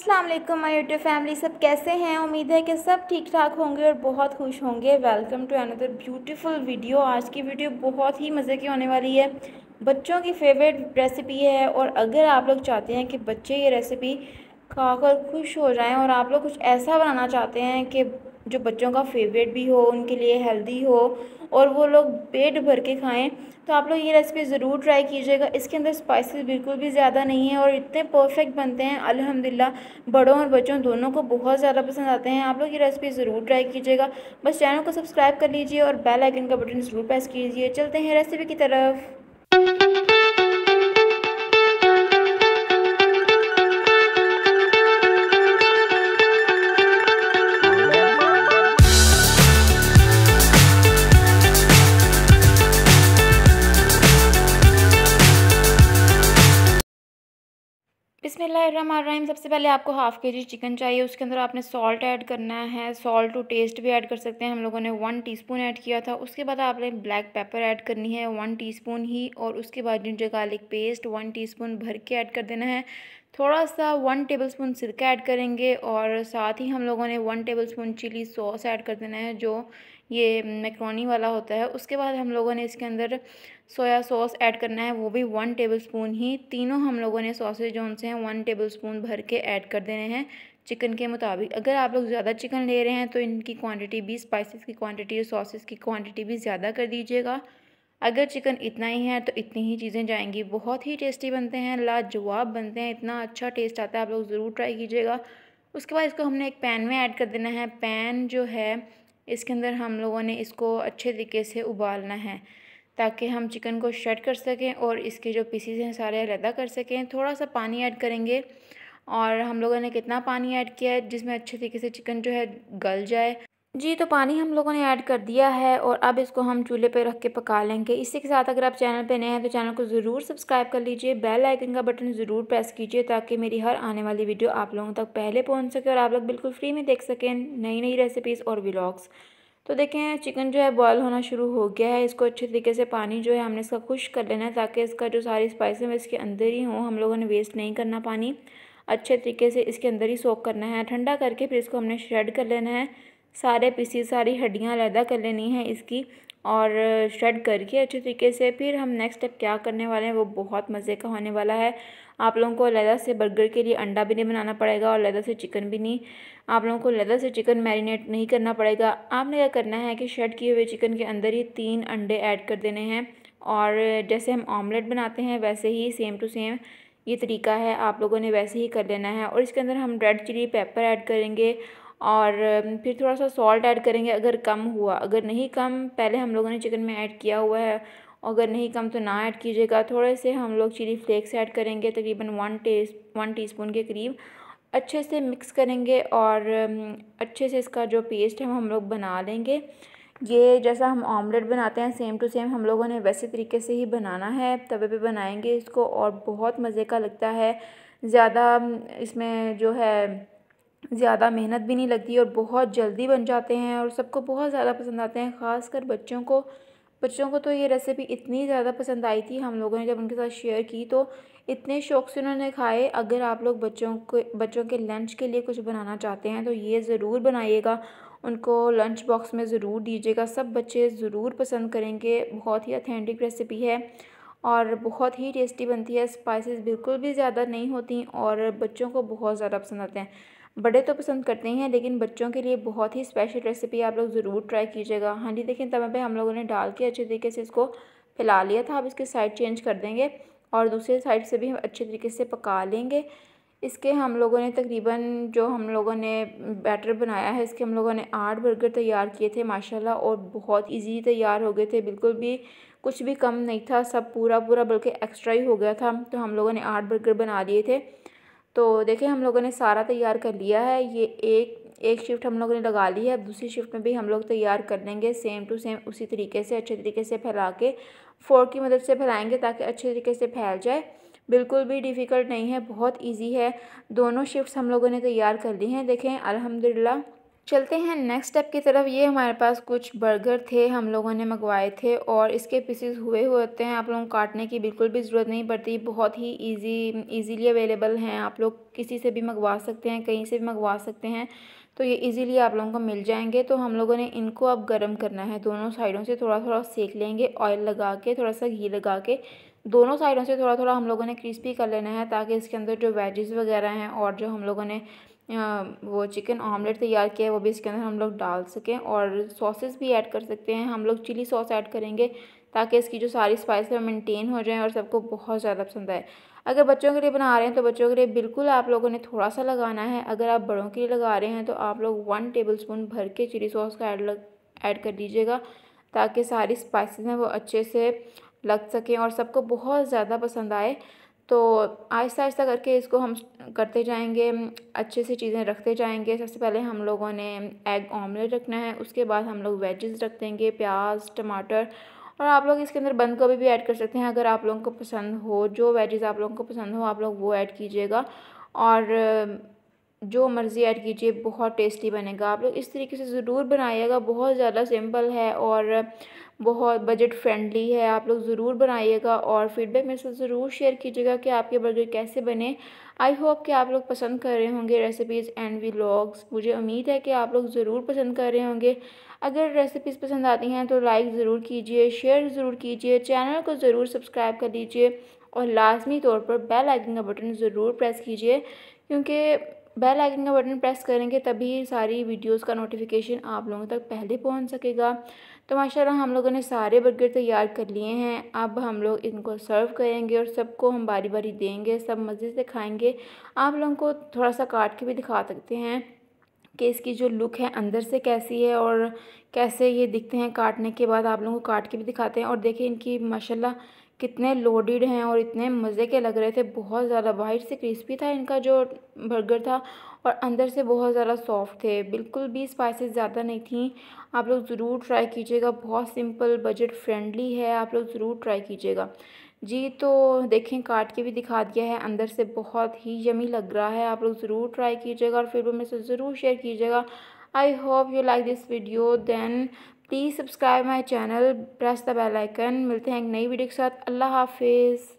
Aslam my YouTube family सब कैसे हैं उम्मीद है कि सब ठीक ठाक होंगे और बहुत खुश होंगे welcome to another beautiful video आज की वीडियो बहुत ही मज़े की होने वाली है बच्चों की फेवरेट रेसिपी है और अगर आप लोग चाहते हैं कि बच्चे ये रेसिपी खाकर खुश हो जाएं और आप लोग कुछ ऐसा बनाना चाहते हैं कि जो बच्चों का फेवरेट भी हो उनके लिए हेल्दी हो और वो लोग पेट भर के खाएं तो आप लोग ये रेसिपी ज़रूर ट्राई कीजिएगा इसके अंदर स्पाइसेस बिल्कुल भी ज़्यादा नहीं है और इतने परफेक्ट बनते हैं अल्हम्दुलिल्लाह बड़ों और बच्चों दोनों को बहुत ज़्यादा पसंद आते हैं आप लोग ये रेसिपी ज़रूर ट्राई कीजिएगा बस चैनल को सब्सक्राइब कर लीजिए और बेल आइकन का बटन ज़रूर प्रेस कीजिए चलते हैं रेसिपी की तरफ बिसमीम सबसे पहले आपको हाफ़ के जी चिकन चाहिए उसके अंदर आपने सॉल्ट ऐड करना है सॉल्ट टू टेस्ट भी ऐड कर सकते हैं हम लोगों ने वन टीस्पून ऐड किया था उसके बाद आपने ब्लैक पेपर ऐड करनी है वन टीस्पून ही और उसके बाद ginger garlic paste one teaspoon भर के ऐड कर देना है थोड़ा सा वन टेबलस्पून सिरका ऐड करेंगे और साथ ही हम लोगों ने one tablespoon chilli sauce add कर देना है जो ये मैक्रोनी वाला होता है उसके बाद हम लोगों ने इसके अंदर सोया सॉस ऐड करना है वो भी वन टेबल स्पून ही तीनों हम लोगों ने सॉसेज जो उनसे हैं वन टेबल स्पून भर के ऐड कर देने हैं चिकन के मुताबिक अगर आप लोग ज़्यादा चिकन ले रहे हैं तो इनकी क्वांटिटी भी स्पाइसेस की क्वांटिटी और सॉसेस की क्वांटिटी भी ज़्यादा कर दीजिएगा अगर चिकन इतना ही है तो इतनी ही चीज़ें जाएंगी बहुत ही टेस्टी बनते हैं लाजवाब बनते हैं इतना अच्छा टेस्ट आता है आप लोग ज़रूर ट्राई कीजिएगा उसके बाद इसको हमने एक पैन में ऐड कर देना है पैन जो है इसके अंदर हम लोगों ने इसको अच्छे तरीके से उबालना है ताकि हम चिकन को शेड कर सकें और इसके जो पीसीस हैं सारे अलहदा कर सकें थोड़ा सा पानी ऐड करेंगे और हम लोगों ने कितना पानी ऐड किया है जिसमें अच्छे तरीके से चिकन जो है गल जाए जी तो पानी हम लोगों ने ऐड कर दिया है और अब इसको हम चूल्हे पे रख के पका लेंगे इसी के साथ अगर आप चैनल पे नए हैं तो चैनल को ज़रूर सब्सक्राइब कर लीजिए बेल आइकन का बटन ज़रूर प्रेस कीजिए ताकि मेरी हर आने वाली वीडियो आप लोगों तक पहले पहुंच सके और आप लोग बिल्कुल फ्री में देख सकें नई नई रेसिपीज़ और व्लाग्स तो देखें चिकन जो है बॉयल होना शुरू हो गया है इसको अच्छे तरीके से पानी जो है हमने इसका खुश कर लेना है ताकि इसका जो सारी स्पाइस है इसके अंदर ही हों हम लोगों ने वेस्ट नहीं करना पानी अच्छे तरीके से इसके अंदर ही सोख करना है ठंडा करके फिर इसको हमने श्रेड कर लेना है सारे पीसी सारी हड्डियाँ अलहदा कर लेनी है इसकी और श्रेड करके अच्छे तरीके से फिर हम नेक्स्ट स्टेप क्या करने वाले हैं वो बहुत मज़े का होने वाला है आप लोगों को लहदा से बर्गर के लिए अंडा भी नहीं बनाना पड़ेगा और लहदा से चिकन भी नहीं आप लोगों को लहदा से चिकन मैरिनेट नहीं करना पड़ेगा आपने क्या करना है कि शेड किए हुए चिकन के अंदर ही तीन अंडे ऐड कर देने हैं और जैसे हम ऑमलेट बनाते हैं वैसे ही सेम टू सेम ये तरीका है आप लोगों ने वैसे ही कर लेना है और इसके अंदर हम रेड चिली पेपर ऐड करेंगे और फिर थोड़ा सा सॉल्ट ऐड करेंगे अगर कम हुआ अगर नहीं कम पहले हम लोगों ने चिकन में ऐड किया हुआ है अगर नहीं कम तो ना ऐड कीजिएगा थोड़े से हम लोग चिली फ्लेक्स ऐड करेंगे तकरीबन वन टेस्ट वन टीस्पून के करीब अच्छे से मिक्स करेंगे और अच्छे से इसका जो पेस्ट है हम लोग बना लेंगे ये जैसा हम ऑमलेट बनाते हैं सेम टू सेम हम लोगों ने वैसे तरीके से ही बनाना है तवे पे बनाएंगे इसको और बहुत मज़े का लगता है ज़्यादा इसमें जो है ज़्यादा मेहनत भी नहीं लगती और बहुत जल्दी बन जाते हैं और सबको बहुत ज़्यादा पसंद आते हैं ख़ासकर बच्चों को बच्चों को तो ये रेसिपी इतनी ज़्यादा पसंद आई थी हम लोगों ने जब उनके साथ शेयर की तो इतने शौक़ से उन्होंने खाए अगर आप लोग बच्चों को बच्चों के लंच के लिए कुछ बनाना चाहते हैं तो ये ज़रूर बनाइएगा उनको लंच बॉक्स में ज़रूर दीजिएगा सब बच्चे ज़रूर पसंद करेंगे बहुत ही अथेंटिक रेसिपी है और बहुत ही टेस्टी बनती है स्पाइसेस बिल्कुल भी ज़्यादा नहीं होती और बच्चों को बहुत ज़्यादा पसंद आते हैं बड़े तो पसंद करते हैं लेकिन बच्चों के लिए बहुत ही स्पेशल रेसिपी आप लोग ज़रूर ट्राई कीजिएगा हाँ जी देखें तब पर हम लोगों ने डाल के अच्छे तरीके से इसको फैला लिया था अब इसके साइड चेंज कर देंगे और दूसरे साइड से भी हम अच्छे तरीके से पका लेंगे इसके हम लोगों ने तकरीबन जो हम लोगों ने बैटर बनाया है इसके हम लोगों ने आठ बर्गर तैयार किए थे माशाल्लाह और बहुत इजी तैयार हो गए थे बिल्कुल भी कुछ भी कम नहीं था सब पूरा पूरा बल्कि एक्स्ट्रा ही हो गया था तो हम लोगों ने आठ बर्गर बना लिए थे तो देखिए हम लोगों ने सारा तैयार कर लिया है ये एक एक शिफ्ट हम लोगों ने लगा ली है अब दूसरी शिफ्ट में भी हम लोग तैयार कर लेंगे सेम टू सेम उसी तरीके से अच्छे तरीके से फैला के फोर की मदद से फैलाएंगे ताकि अच्छे तरीके से फैल जाए बिल्कुल भी डिफ़िकल्ट नहीं है बहुत इजी है दोनों शिफ्ट्स हम लोगों ने तैयार कर ली हैं देखें अल्हम्दुलिल्लाह चलते हैं नेक्स्ट स्टेप की तरफ ये हमारे पास कुछ बर्गर थे हम लोगों ने मंगवाए थे और इसके पीसेस हुए हुए होते हैं आप लोगों को काटने की बिल्कुल भी ज़रूरत नहीं पड़ती बहुत ही इजी इजीली अवेलेबल हैं आप लोग किसी से भी मंगवा सकते हैं कहीं से भी मंगवा सकते हैं तो ये इजीली आप लोगों को मिल जाएंगे तो हम लोगों ने इनको अब गर्म करना है दोनों साइडों से थोड़ा थोड़ा सेक लेंगे ऑयल लगा के थोड़ा सा घी लगा के दोनों साइडों से थोड़ा थोड़ा हम लोगों ने क्रिस्पी कर लेना है ताकि इसके अंदर जो वेजेस वगैरह हैं और जो हम लोगों ने वो चिकन ऑमलेट तैयार किया है वो भी इसके अंदर हम लोग डाल सकें और सॉसेस भी ऐड कर सकते हैं हम लोग चिली सॉस ऐड करेंगे ताकि इसकी जो सारी स्पाइस है मेनटेन हो जाए और सबको बहुत ज़्यादा पसंद आए अगर बच्चों के लिए बना रहे हैं तो बच्चों के लिए बिल्कुल आप लोगों ने थोड़ा सा लगाना है अगर आप बड़ों के लिए लगा रहे हैं तो आप लोग वन टेबल स्पून भर के चिली सॉस का ऐड ऐड कर दीजिएगा ताकि सारी स्पाइसेस हैं वो अच्छे से लग सकें और सबको बहुत ज़्यादा पसंद आए तो आहिस्ता आहिस्ता करके इसको हम करते जाएंगे अच्छे से चीज़ें रखते जाएंगे सबसे पहले हम लोगों ने एग ऑमलेट रखना है उसके बाद हम लोग वेजेस रख देंगे प्याज टमाटर और आप लोग इसके अंदर बंद गोभी भी ऐड कर सकते हैं अगर आप लोगों को पसंद हो जो वेजेस आप लोगों को पसंद हो आप लोग वो ऐड कीजिएगा और जो मर्ज़ी ऐड कीजिए बहुत टेस्टी बनेगा आप लोग इस तरीके से ज़रूर बनाइएगा बहुत ज़्यादा सिंपल है और बहुत बजट फ्रेंडली है आप लोग ज़रूर बनाइएगा और फीडबैक मेरे साथ ज़रूर शेयर कीजिएगा कि आपके बर्गर कैसे बने आई होप कि आप लोग पसंद कर रहे होंगे रेसिपीज़ एंड व्लॉग्स मुझे उम्मीद है कि आप लोग ज़रूर पसंद कर रहे होंगे अगर रेसिपीज़ पसंद आती हैं तो लाइक ज़रूर कीजिए शेयर ज़रूर कीजिए चैनल को ज़रूर सब्सक्राइब कर लीजिए और लाजमी तौर पर बेल आइकन का बटन ज़रूर प्रेस कीजिए क्योंकि बेल आइकन का बटन प्रेस करेंगे तभी सारी वीडियोस का नोटिफिकेशन आप लोगों तक पहले पहुंच सकेगा तो माशाल्लाह हम लोगों ने सारे बर्गर तैयार कर लिए हैं अब हम लोग इनको सर्व करेंगे और सबको हम बारी बारी देंगे सब मज़े से खाएंगे आप लोगों को थोड़ा सा काट के भी दिखा सकते हैं कि इसकी जो लुक है अंदर से कैसी है और कैसे ये दिखते हैं काटने के बाद आप लोगों को काट के भी दिखाते हैं और देखिए इनकी माशाल्लाह कितने लोडेड हैं और इतने मज़े के लग रहे थे बहुत ज़्यादा बाहर से क्रिस्पी था इनका जो बर्गर था और अंदर से बहुत ज़्यादा सॉफ्ट थे बिल्कुल भी स्पाइसेस ज़्यादा नहीं थी आप लोग ज़रूर ट्राई कीजिएगा बहुत सिंपल बजट फ्रेंडली है आप लोग ज़रूर ट्राई कीजिएगा जी तो देखें काट के भी दिखा दिया है अंदर से बहुत ही यमी लग रहा है आप लोग ज़रूर ट्राई कीजिएगा और फिर वो मेरे से ज़रूर शेयर कीजिएगा I hope you like this video then please subscribe my channel press the bell icon मिलते हैं एक नई वीडियो के साथ अल्लाह हाफिज़